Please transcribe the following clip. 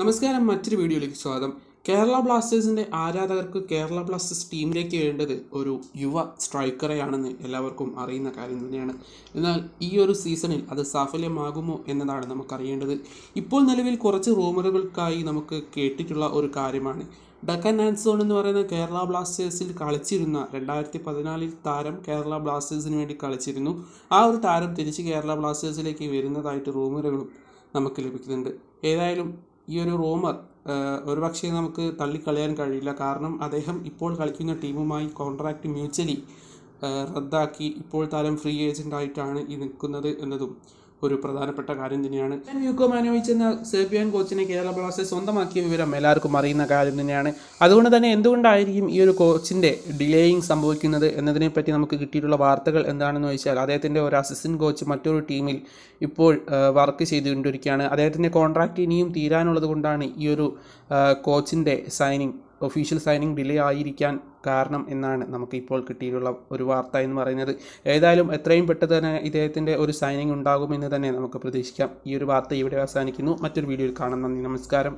നമസ്കാരം മറ്റൊരു വീഡിയോയിലേക്ക് സ്വാഗതം കേരള ബ്ലാസ്റ്റേഴ്സിൻ്റെ ആരാധകർക്ക് കേരള ബ്ലാസ്റ്റേഴ്സ് ടീമിലേക്ക് വേണ്ടത് ഒരു യുവ സ്ട്രൈക്കറെയാണെന്ന് എല്ലാവർക്കും അറിയുന്ന കാര്യം തന്നെയാണ് എന്നാൽ ഈ ഒരു സീസണിൽ അത് സാഫല്യമാകുമോ എന്നതാണ് നമുക്കറിയേണ്ടത് ഇപ്പോൾ നിലവിൽ കുറച്ച് റൂമറുകൾക്കായി നമുക്ക് കേട്ടിട്ടുള്ള ഒരു കാര്യമാണ് ഡക്കൻ ആൻസോൺ എന്ന് പറയുന്ന കേരള ബ്ലാസ്റ്റേഴ്സിൽ കളിച്ചിരുന്ന രണ്ടായിരത്തി പതിനാലിൽ താരം കേരള ബ്ലാസ്റ്റേഴ്സിന് വേണ്ടി കളിച്ചിരുന്നു ആ ഒരു താരം തിരിച്ച് കേരള ബ്ലാസ്റ്റേഴ്സിലേക്ക് വരുന്നതായിട്ട് റൂമറുകളും നമുക്ക് ലഭിക്കുന്നുണ്ട് ഏതായാലും ഈ ഒരു റൂമർ ഒരു പക്ഷേ നമുക്ക് തള്ളിക്കളയാൻ കഴിയില്ല കാരണം അദ്ദേഹം ഇപ്പോൾ കളിക്കുന്ന ടീമുമായി കോൺട്രാക്റ്റ് മ്യൂച്വലി റദ്ദാക്കി ഇപ്പോൾ താരം ഫ്രീ ഏജൻ്റായിട്ടാണ് ഈ നിൽക്കുന്നത് എന്നതും ഒരു പ്രധാനപ്പെട്ട കാര്യം തന്നെയാണ് യൂക്കോ മാനോവിച്ച് എന്ന സെർബിയൻ കോച്ചിനെ കേരള ബ്ലാസ്റ്റേഴ്സ് സ്വന്തമാക്കിയ വിവരം എല്ലാവർക്കും അറിയുന്ന കാര്യം തന്നെയാണ് അതുകൊണ്ട് തന്നെ എന്തുകൊണ്ടായിരിക്കും ഈ ഒരു കോച്ചിൻ്റെ ഡിലേയിങ് സംഭവിക്കുന്നത് എന്നതിനെപ്പറ്റി നമുക്ക് കിട്ടിയിട്ടുള്ള വാർത്തകൾ എന്താണെന്ന് വെച്ചാൽ അദ്ദേഹത്തിൻ്റെ ഒരു അസിസ്റ്റൻറ്റ് കോച്ച് മറ്റൊരു ടീമിൽ ഇപ്പോൾ വർക്ക് ചെയ്തുകൊണ്ടിരിക്കുകയാണ് അദ്ദേഹത്തിൻ്റെ കോൺട്രാക്റ്റ് ഇനിയും തീരാനുള്ളത് കൊണ്ടാണ് ഈ ഒരു കോച്ചിൻ്റെ സൈനിങ് ഒഫീഷ്യൽ സൈനിങ് ഡിലേ ആയിരിക്കാൻ കാരണം എന്നാണ് നമുക്ക് ഇപ്പോൾ കിട്ടിയിട്ടുള്ള ഒരു വാർത്ത എന്ന് പറയുന്നത് ഏതായാലും എത്രയും പെട്ടെന്ന് തന്നെ ഇദ്ദേഹത്തിൻ്റെ ഒരു സൈനിങ് ഉണ്ടാകുമെന്ന് തന്നെ നമുക്ക് പ്രതീക്ഷിക്കാം ഈ ഒരു വാർത്ത ഇവിടെ അവസാനിക്കുന്നു മറ്റൊരു വീഡിയോയിൽ കാണാം നന്ദി നമസ്കാരം